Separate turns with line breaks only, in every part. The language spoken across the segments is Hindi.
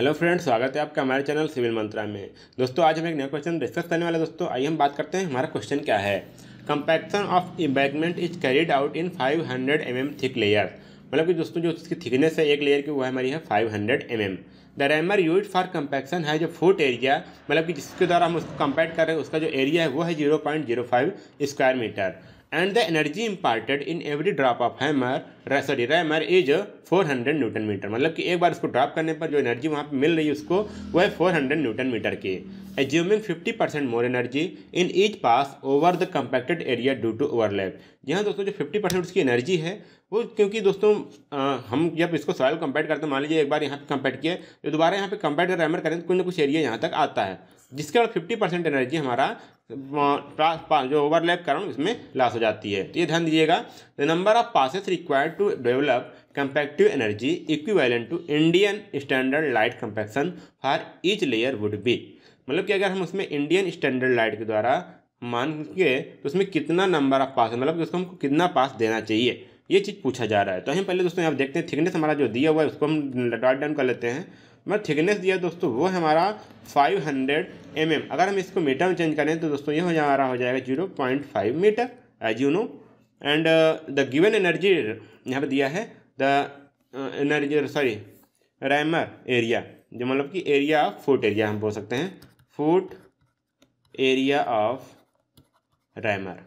हेलो फ्रेंड्स स्वागत है आपका हमारे चैनल सिविल मंत्रा में दोस्तों आज हम एक नया क्वेश्चन डिस्कस करने वाले दोस्तों आइए हम बात करते हैं हमारा क्वेश्चन क्या है compaction of embankment is carried out in 500 hundred mm thick layer मतलब कि दोस्तों जो इसकी थिकनेस है एक लेयर की वो है हमारी है five hundred M M the rammer use for compaction है जो फुट एरिया मतलब कि जिसके द्वारा हम उसको कंपैक्ट कर रहे हैं उसका जो एरिया है वो है zero point zero five square meter and the energy imparted in every drop of hammer sorry rammer is 400 newton meter मतलब कि एक बार उसको ड्रॉप करने पर जो एनर्जी वहाँ पर मिल रही है उसको वह 400 न्यूटन मीटर की assuming 50 percent more energy in each pass over the compacted area due to overlap यहाँ दोस्तों जो 50 परसेंट उसकी एनर्जी है वो क्योंकि दोस्तों आ, हम जब इसको सॉयल कंपेयर करते हैं मान लीजिए एक बार यहाँ पे कंपेयर किया तो दोबारा यहाँ पे कंपेयर रैमर करें तो कुछ ना कुछ एरिया यहाँ तक आता है जिसके बाद फिफ्टी परसेंट एनर्जी हमारा जो ओवरलैप कारण उसमें लॉस हो जाती है तो ये ध्यान दीजिएगा the number of passes required to develop compactive energy equivalent to Indian standard light compaction for each layer would be मतलब कि अगर हम उसमें इंडियन स्टैंडर्ड लाइट के द्वारा मान के तो उसमें कितना नंबर ऑफ पास मतलब कि उसको हमको कितना पास देना चाहिए ये चीज़ पूछा जा रहा है तो हम पहले दोस्तों आप देखते हैं थिकनेस हमारा जो दिया हुआ है उसको हम डॉट डाउन कर लेते हैं मतलब थिकनेस दिया दोस्तों वो हमारा 500 हंड्रेड mm. अगर हम इसको मीटर में चेंज करें तो दोस्तों ये हो हमारा हो जाएगा zero point five meter as you know and the given energy यहाँ पर दिया है the energy sorry rammer area जो मतलब कि एरिया ऑफ फूट एरिया हम बोल सकते हैं फूट एरिया ऑफ रैमर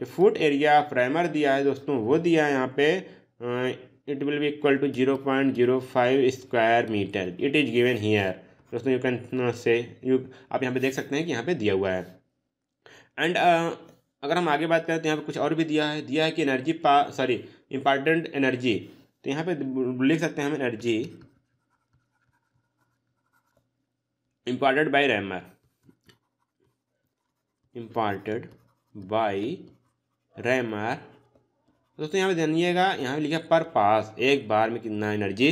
जो फूट एरिया ऑफ रैमर दिया है दोस्तों वो दिया है यहाँ पे uh, it will be equal to zero point zero five square meter it is given here दोस्तों यू कैन से यू आप यहाँ पे देख सकते हैं कि यहाँ पे दिया हुआ है एंड uh, अगर हम आगे बात करें तो यहाँ पे कुछ और भी दिया है दिया है कि एनर्जी पा सॉरी इम्पॉर्टेंट एनर्जी तो यहाँ पे लिख सकते हैं हम energy imported by rammer imported by rammer दोस्तों यहाँ पे ध्यान दीजिएगा यहाँ पे लिखा पर पास एक बार में कितना एनर्जी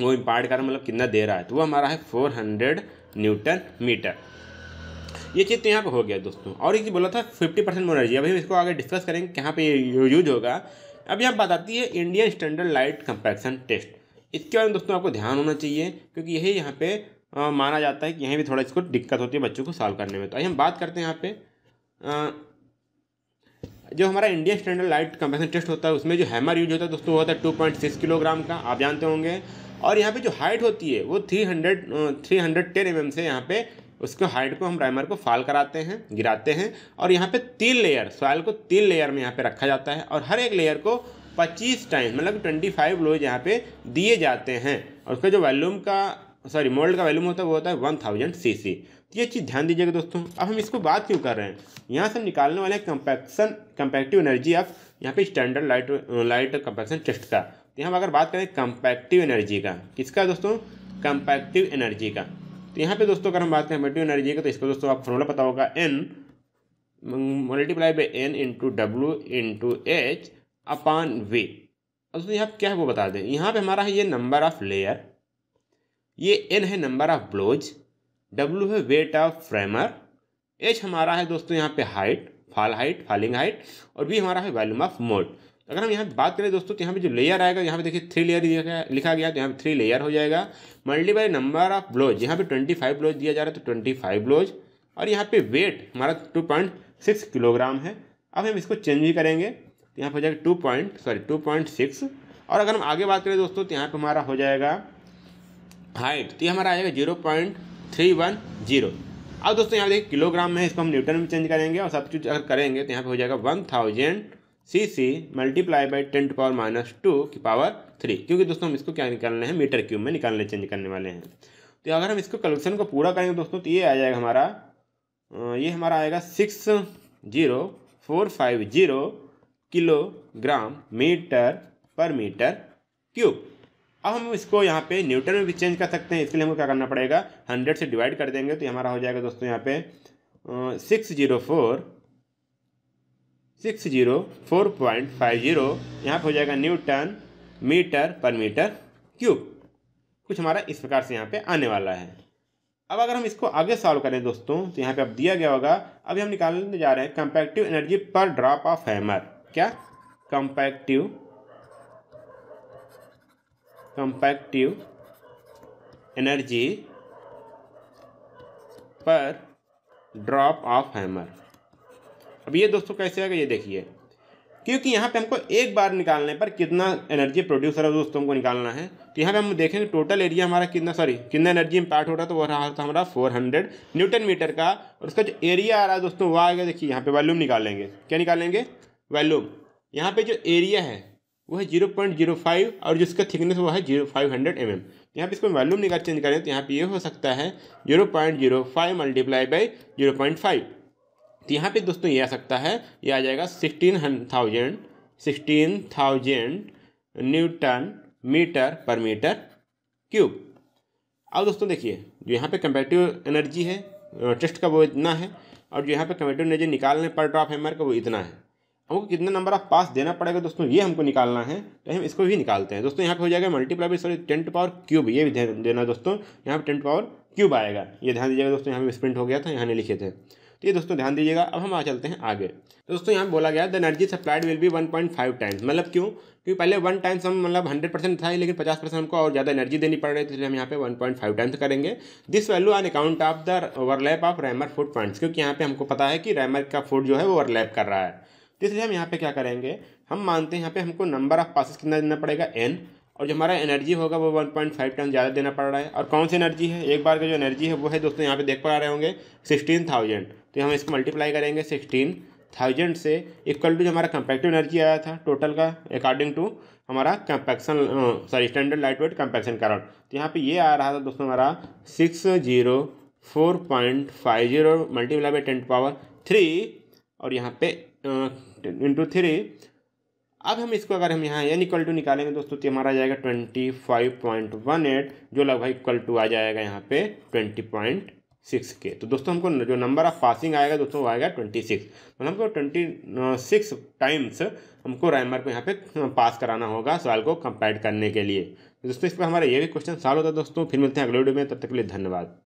वो इम्पार्ट कर मतलब कितना दे रहा है तो वो हमारा है फोर हंड्रेड न्यूटन मीटर ये चीज़ तो यहाँ पे हो गया दोस्तों और एक बोला था फिफ्टी परसेंट एनर्जी अभी हम इसको आगे डिस्कस करेंगे कहाँ पे यूज होगा अब यहाँ बात आती है Indian standard light compaction test इसके बारे में दोस्तों आपको ध्यान होना चाहिए क्योंकि यही यहाँ पर माना जाता है कि यहीं भी थोड़ा इसको दिक्कत होती है बच्चों को सॉल्व करने में तो आइए हम बात करते हैं यहाँ पर जो हमारा India standard light compression test होता है उसमें जो हैमर यूज होता है दोस्तों वो होता है टू पॉइंट सिक्स किलोग्राम का आप जानते होंगे और यहाँ पे जो हाइट होती है वो three hundred three hundred ten M M से यहाँ पे उसको हाइट को हम राइमर को फाल कराते हैं गिराते हैं और यहाँ पे तीन लेयर सॉयल को तीन लेयर में यहाँ पे रखा जाता है और हर एक लेयर को 25 टाइम मतलब 25 फाइव लोज यहाँ पर दिए जाते हैं और उसका जो वॉल्यूम का सॉरी मोल्ड का वैल्यूम मतलब होता है वो होता है वन थाउजेंड सी सी तो ये चीज़ ध्यान दीजिएगा दोस्तों अब हम इसको बात क्यों कर रहे हैं यहाँ से निकालने वाले कंपैक्शन कंपैक्टिव एनर्जी ऑफ यहाँ पे standard light light compaction test का तो यहाँ अगर बात करें कंपैक्टिव एनर्जी का किसका दोस्तों कंपैक्टिव एनर्जी का तो यहाँ पे दोस्तों अगर हम बात करें कंपेक्टिव एनर्जी का तो इसको दोस्तों आप फॉर्मूला पता होगा N multiply by N into W into H upon V दोस्तों यहाँ क्या है वो बता दें यहाँ पे हमारा है ये नंबर ऑफ लेयर ये एल है नंबर ऑफ ब्लोज डब्ल्यू है वेट ऑफ फ्रेमर एच हमारा है दोस्तों यहाँ पे height fall height falling height और बी हमारा है वॉल्यूम ऑफ मोड अगर हम यहाँ बात करें दोस्तों तो यहाँ पे जो लेयर आएगा यहाँ पे देखिए थ्री लेयर लिखा गया तो यहाँ पे थ्री लेयर हो जाएगा बाई नंबर ऑफ ब्लोज यहाँ पे ट्वेंटी फाइव ब्लोज दिया जा रहा है तो ट्वेंटी फाइव ब्लोज और यहाँ पे वेट हमारा टू पॉइंट सिक्स किलोग्राम है अब हम इसको चेंज भी करेंगे तो यहाँ पर हो जाएगा two point sorry two point six और अगर हम आगे बात करें दोस्तों तो यहाँ पर हमारा हो जाएगा हाइट तो ये हमारा आएगा zero point three one zero अब दोस्तों यहाँ देखिए किलोग्राम में इसको हम न्यूटन में चेंज करेंगे और सब चीज़ अगर करेंगे तो यहाँ पे हो जाएगा one thousand C C multiply by ten to power minus two की पावर थ्री क्योंकि दोस्तों हम इसको क्या निकालने हैं मीटर क्यूब में निकालने चेंज करने वाले हैं तो अगर हम इसको कलेक्शन को पूरा करेंगे दोस्तों तो ये आ जाएगा हमारा ये हमारा आएगा six zero four five zero kilogram meter पर मीटर क्यूब अब हम इसको यहाँ पे न्यूटन में भी चेंज कर सकते हैं इसके लिए हमको क्या करना पड़ेगा हंड्रेड से डिवाइड कर देंगे तो ये हमारा हो जाएगा दोस्तों यहाँ पे six zero four six zero four point five zero यहाँ पर हो जाएगा न्यूटन मीटर पर मीटर क्यूब कुछ हमारा इस प्रकार से यहाँ पे आने वाला है अब अगर हम इसको आगे सॉल्व करें दोस्तों तो यहाँ पे अब दिया गया होगा अभी हम निकालने जा रहे हैं कंपैक्टिव एनर्जी पर ड्रॉप ऑफ हैमर क्या कंपैक्टिव कंपैक्टिव एनर्जी पर ड्रॉप ऑफ हैमर अब ये दोस्तों कैसे आएगा ये देखिए क्योंकि यहाँ पे हमको एक बार निकालने पर कितना एनर्जी प्रोड्यूस हो रहा है दोस्तों को निकालना है तो यहाँ पे हम देखेंगे टोटल एरिया हमारा कितना सॉरी कितना एनर्जी इम्पैक्ट हो रहा था वो रहा था हमारा फोर हंड्रेड न्यूटन मीटर का और उसका जो एरिया आ रहा है दोस्तों वो आ गया देखिए यहाँ पे वॉल्यूम निकालेंगे क्या निकालेंगे वॉल्यूम यहाँ पर जो एरिया है वो है जीरो पॉइंट जीरो फाइव और जिसका थिकनेस वो है zero five hundred M M यहाँ पर इसको वॉल्यूम निकाल चेंज करें तो यहाँ पे ये हो सकता है zero point zero five multiply by zero point five तो यहाँ पे दोस्तों ये आ सकता है ये आ जाएगा sixteen thousand sixteen thousand newton meter पर मीटर क्यूब अब दोस्तों देखिए जो यहाँ पे कंपेटिव एनर्जी है टेस्ट का वो इतना है और जो यहाँ पर कंपेटिव एनर्जी निकालने पर ड्रॉप हैमर का वो इतना है हमको कितना नंबर ऑफ पास देना पड़ेगा दोस्तों ये हमको निकालना है तो हम इसको भी निकालते हैं दोस्तों यहाँ पे हो जाएगा multiply sorry ten to power cube ये भी ध्यान देना दोस्तों यहाँ पे टेन टू पावर क्यूब आएगा ये ध्यान दीजिएगा दोस्तों यहाँ पे स्प्रिंट हो गया था यहाँ ने लिखे थे तो ये दोस्तों ध्यान दीजिएगा अब हम आ चलते हैं आगे तो दोस्तों यहाँ बोला गया the energy supplied will be one point five times मतलब क्यों क्योंकि पहले वन टाइम्स हम मतलब हंड्रेड परसेंट था लेकिन पचास परसेंट हमको और ज़्यादा एनर्जी देनी पड़ रही थी इसलिए हम यहाँ पे वन पॉइंट फाइव टाइम्स करेंगे this value on account of the overlap of rammer foot points क्योंकि यहाँ पे हमको पता है कि रैमर का फूड जो है वो ओवरलैप कर रहा है तो इसलिए हम यहाँ पे क्या करेंगे हम मानते हैं यहाँ पे हमको नंबर ऑफ पासिस कितना देना पड़ेगा एन और जो हमारा एनर्जी होगा वो वन पॉइंट फाइव टाइम ज़्यादा देना पड़ रहा है और कौन सी एनर्जी है एक बार का जो एनर्जी है वो है दोस्तों यहाँ पे देख पा रहे होंगे सिक्सटीन थाउजेंड तो हम इसको मल्टीप्लाई करेंगे सिक्सटीन थाउजेंड से इक्वल टू जो हमारा कंपेक्टिव एनर्जी आया था टोटल का अकॉर्डिंग टू हमारा compaction sorry standard light weight compaction कारण तो यहाँ पे ये आ रहा था दोस्तों हमारा six zero four point five zero multiply by ten power three और यहाँ पे इंटू थ्री अब हम इसको अगर हम यहाँ एन इक्वल टू निकालेंगे दोस्तों तो हमारा आ जाएगा twenty five point one eight जो लगभग इक्वल टू आ जाएगा यहाँ पे ट्वेंटी पॉइंट सिक्स के तो दोस्तों हमको जो नंबर ऑफ पासिंग आएगा दोस्तों वो आएगा ट्वेंटी सिक्स तो हमको ट्वेंटी सिक्स टाइम्स हमको रैमर को यहाँ पे पास कराना होगा सवाल को कंपेयर करने के लिए तो दोस्तों इस पर हमारा ये भी क्वेश्चन सॉल्व होता है दोस्तों फिर मिलते हैं अगले वीडियो में तब तक के लिए धन्यवाद